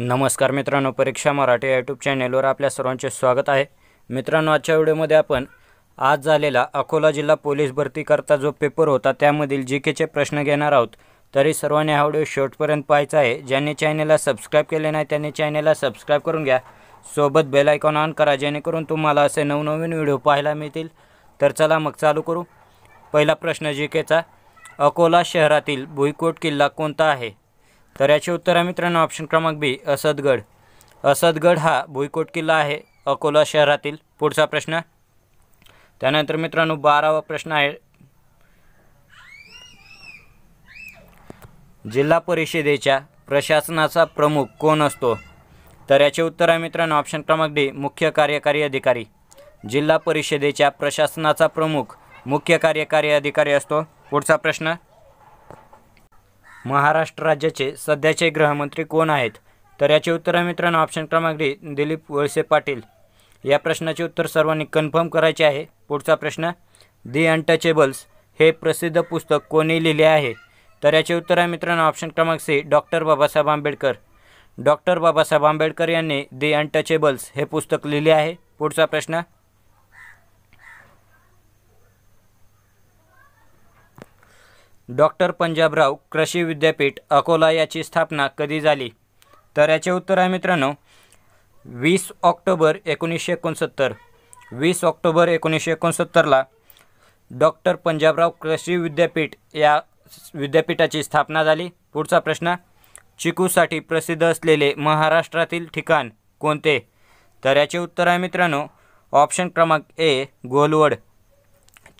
नमस्कार मित्रांनो परीक्षा मराठी यूट्यूब चॅनेलवर आपल्या सर्वांचे स्वागत आहे मित्रांनो आजच्या व्हिडिओमध्ये आपण आज झालेला अकोला जिल्हा पोलीस भरतीकरता जो पेपर होता त्यामधील जी केचे प्रश्न घेणार आहोत तरी सर्वांनी हा व्हिडिओ शेवटपर्यंत पाहायचा आहे ज्यांनी चॅनेलला सबस्क्राईब केले नाही त्यांनी चॅनेलला सबस्क्राईब करून घ्या सोबत बेल आयकॉन ऑन करा जेणेकरून तुम्हाला असे नवनवीन व्हिडिओ पाहायला मिळतील तर चला मग चालू करू पहिला प्रश्न जी केचा अकोला शहरातील भुईकोट किल्ला कोणता आहे तर याचे उत्तर आहे मित्रांनो ऑप्शन क्रमांक बी असदगड असदगड हा भुईकोट किल्ला आहे अकोला शहरातील पुढचा प्रश्न त्यानंतर मित्रांनो बारावा प्रश्न आहे जिल्हा परिषदेच्या प्रशासनाचा प्रमुख कोण असतो तर याचे उत्तर आहे मित्रांनो ऑप्शन क्रमांक डी मुख्य कार्यकारी अधिकारी जिल्हा परिषदेच्या प्रशासनाचा प्रमुख मुख्य कार्यकारी अधिकारी असतो पुढचा प्रश्न महाराष्ट्र राज्याचे सध्याचे गृहमंत्री कोण आहेत तर याचे उत्तर आहे मित्रांनो ऑप्शन क्रमांक डी दिलीप वळसे पाटील या प्रश्नाचे उत्तर सर्वांनी कन्फर्म करायचे आहे पुढचा प्रश्न दी अनटचेबल्स हे प्रसिद्ध पुस्तक कोणी लिहिले आहे तर याचे उत्तर आहे मित्रांनो ऑप्शन क्रमांक C doctor Babasaheb Ambedkar doctor Babasaheb Ambedkar यांनी दी अनटचेबल्स हे पुस्तक लिहिले आहे पुढचा प्रश्न डॉक्टर पंजाबराव कृषी विद्यापीठ अकोला याची स्थापना कधी झाली तर याचे उत्तर आहे मित्रांनो वीस ऑक्टोबर एकोणीसशे एकोणसत्तर वीस ऑक्टोबर एकोणीसशे एकोणसत्तरला डॉक्टर पंजाबराव कृषी विद्यापीठ या विद्यापीठाची स्थापना झाली पुढचा प्रश्न चिकूसाठी प्रसिद्ध असलेले महाराष्ट्रातील ठिकाण कोणते तर याचे उत्तर आहे मित्रांनो ऑप्शन क्रमांक ए गोलवड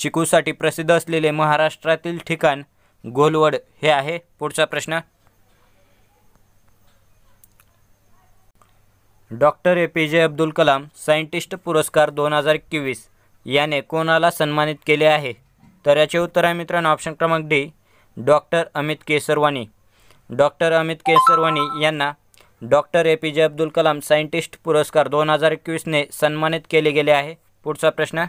चिकूसाठी प्रसिद्ध असलेले महाराष्ट्रातील ठिकाण गोलवड हे आहे पुढचा प्रश्न डॉक्टर ए पी जे अब्दुल कलाम सायंटिस्ट पुरस्कार दोन हजार एकवीस याने कोणाला सन्मानित केले आहे तर याचे उत्तर आहे मित्रांनो ऑप्शन क्रमांक D doctor Amit Kesarwani doctor Amit Kesarwani यांना डॉक्टर ए पी जे अब्दुल कलाम सायंटिस्ट पुरस्कार दोन हजार एकवीसने सन्मानित केले गेले आहे पुढचा प्रश्न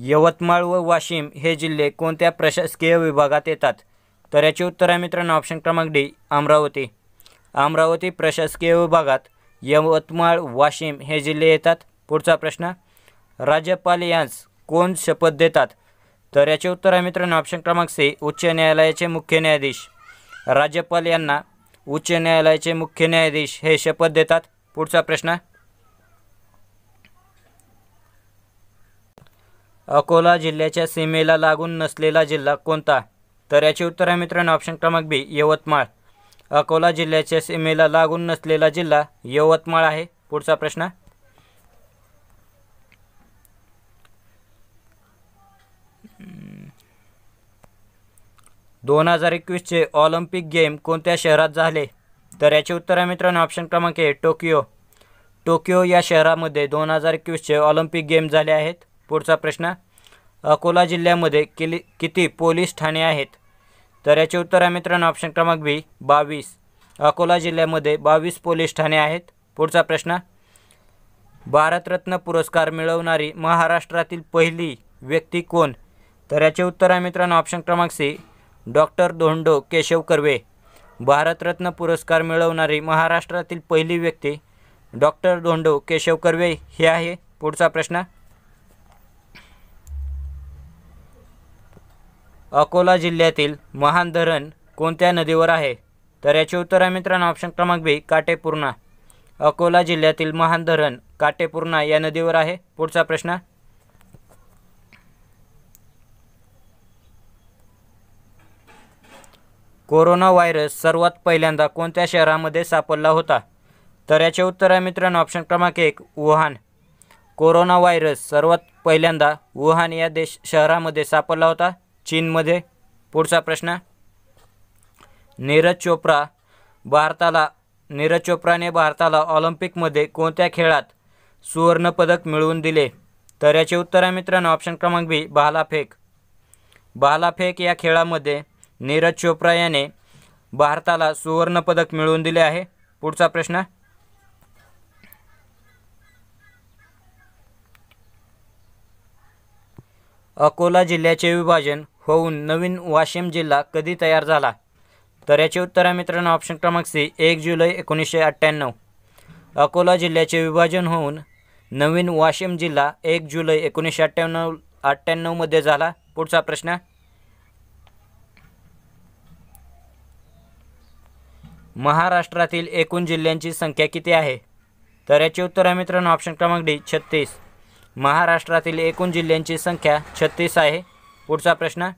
यवतमाळ व वाशिम हे जिल्हे कोणत्या प्रशासकीय विभागात येतात तर याचे उत्तर आहे मित्रांनो ऑप्शन क्रमांक डी अमरावती अमरावती प्रशासकीय विभागात यवतमाळ वाशिम हे जिल्हे येतात पुढचा प्रश्न राज्यपाल यांस कोण शपथ देतात तर याचे उत्तर आहे मित्रांनो ऑप्शन क्रमांक सी उच्च न्यायालयाचे मुख्य न्यायाधीश राज्यपाल यांना उच्च न्यायालयाचे मुख्य न्यायाधीश हे शपथ देतात पुढचा प्रश्न अकोला जिल्ह्याच्या सीमेला लागून नसलेला जिल्हा कोणता तर याचे उत्तर आहे मित्रांनो ऑप्शन क्रमांक बी यवतमाळ अकोला जिल्ह्याच्या सीमेला लागून नसलेला जिल्हा यवतमाळ आहे पुढचा प्रश्न दोन हजार एकवीसचे ऑलिम्पिक गेम कोणत्या शहरात झाले तर याचे उत्तर आहे मित्रांनो ऑप्शन क्रमांक ए टोकियो टोकियो या शहरामध्ये दोन हजार एकवीसचे ऑलिम्पिक गेम झाले आहेत पुढचा प्रश्न अकोला जिल्ह्यामध्ये किली किती पोलीस ठाणे आहेत तर याचे उत्तर आहे मित्रांनो ऑप्शन क्रमांक बी बावीस अकोला जिल्ह्यामध्ये बावीस पोलीस ठाणे आहेत पुढचा प्रश्न भारतरत्न पुरस्कार मिळवणारी महाराष्ट्रातील पहिली व्यक्ती कोण तर याचे उत्तर आहे मित्रांनो ऑप्शन क्रमांक सी डॉक्टर धोंडो केशव कर्वे भारतरत्न पुरस्कार मिळवणारी महाराष्ट्रातील पहिली व्यक्ती डॉक्टर धोंडो केशव कर्वे हे आहे पुढचा प्रश्न अकोला जिल्ह्यातील महान धरण कोणत्या नदीवर आहे तर याचे उत्तर आहे मित्रांनो ऑप्शन क्रमांक बी काटेपूर्णा अकोला जिल्ह्यातील महान धरण काटेपूर्णा या नदीवर आहे पुढचा प्रश्न कोरोना व्हायरस सर्वात पहिल्यांदा कोणत्या शहरामध्ये सापडला होता तर याचे उत्तर आहे मित्रांनो ऑप्शन क्रमांक एक वुहान कोरोना व्हायरस सर्वात पहिल्यांदा वुहान या देश शहरामध्ये सापडला होता चीनमध्ये पुढचा प्रश्न नीरज चोप्रा भारताला नीरज चोप्राने भारताला ऑलिम्पिकमध्ये कोणत्या खेळात सुवर्णपदक मिळवून दिले तर याचे उत्तर आहे मित्रांनो ऑप्शन क्रमांक बी भालाफेक भालाफेक या खेळामध्ये नीरज चोप्रा याने भारताला सुवर्णपदक मिळवून दिले आहे पुढचा प्रश्न अकोला जिल्ह्याचे विभाजन होऊन नवीन वाशिम जिल्हा कधी तयार झाला तर याचे उत्तर आहे मित्रांनो ऑप्शन क्रमांक सी एक जुलै एकोणीसशे अठ्ठ्याण्णव अकोला जिल्ह्याचे विभाजन होऊन नवीन वाशिम जिल्हा एक जुलै एकोणीसशे अठ्ठ्याण्णव अठ्ठ्याण्णवमध्ये झाला पुढचा प्रश्न महाराष्ट्रातील एकूण जिल्ह्यांची संख्या किती आहे तर याचे उत्तर आहे मित्रांनो ऑप्शन क्रमांक डी छत्तीस महाराष्ट्रातील एकूण जिल्ह्यांची संख्या छत्तीस आहे पुढचा प्रश्न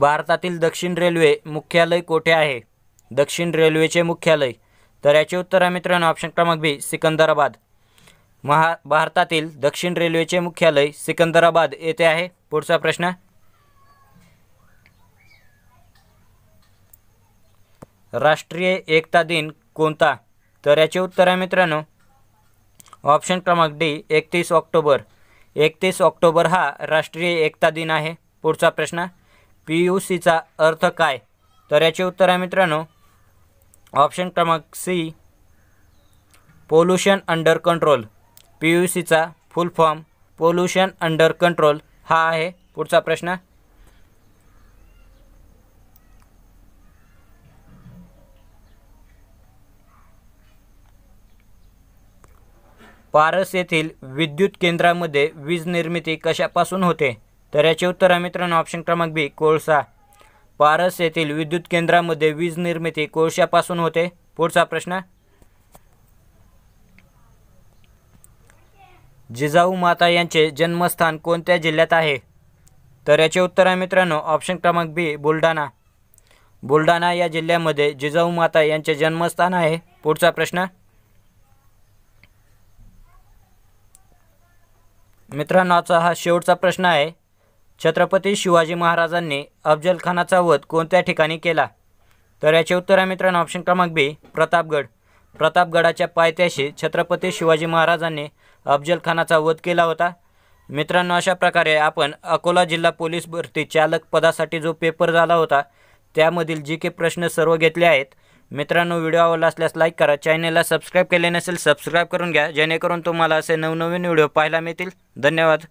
भारतातील दक्षिण रेल्वे मुख्यालय कोठे आहे दक्षिण रेल्वेचे मुख्यालय तर याचे उत्तर आहे मित्रांनो ऑप्शन क्रमांक बी सिकंदराबाद महा भारतातील दक्षिण रेल्वेचे मुख्यालय सिकंदराबाद येथे आहे पुढचा प्रश्न राष्ट्रीय एकता दिन कोणता तर याचे उत्तर आहे मित्रांनो ऑप्शन क्रमांक डी एकतीस ऑक्टोबर एकतीस ऑक्टोबर हा राष्ट्रीय एकता दिन आहे पुढचा प्रश्न पी यू सीचा अर्थ काय तर याचे उत्तर आहे मित्रांनो ऑप्शन क्रमांक C pollution under control P U सीचा full form pollution under control हा आहे पुढचा प्रश्न पारस येथील विद्युत केंद्रामध्ये वीज निर्मिती कशापासून होते तर याचे उत्तर आहे मित्रांनो ऑप्शन क्रमांक बी कोळसा पारस येथील विद्युत केंद्रामध्ये वीज निर्मिती कोळशापासून होते पुढचा प्रश्न जिजाऊ माता यांचे जन्मस्थान कोणत्या जिल्ह्यात आहे तर याचे उत्तर आहे मित्रांनो ऑप्शन क्रमांक बी बुलढाणा बुलढाणा या जिल्ह्यामध्ये जिजाऊ माता यांचे जन्मस्थान आहे पुढचा प्रश्न मित्रांनो हा शेवटचा प्रश्न आहे छत्रपती शिवाजी महाराजांनी अफजलखानाचा वध कोणत्या ठिकाणी केला तर याचे उत्तर आहे मित्रांनो ऑप्शन क्रमांक बी प्रतापगड प्रतापगडाच्या पायथ्याशी छत्रपती शिवाजी महाराजांनी अफजलखानाचा वध केला होता मित्रांनो अशा प्रकारे आपण अकोला जिल्हा पोलीस भरती चालक पदासाठी जो पेपर झाला होता त्यामधील जी के प्रश्न सर्व घेतले आहेत मित्रांनो व्हिडिओ आवडला असल्यास लाईक करा चॅनेलला सबस्क्राईब केले नसेल सबस्क्राईब करून घ्या जेणेकरून तुम्हाला असे नवनवीन व्हिडिओ पाहायला मिळतील धन्यवाद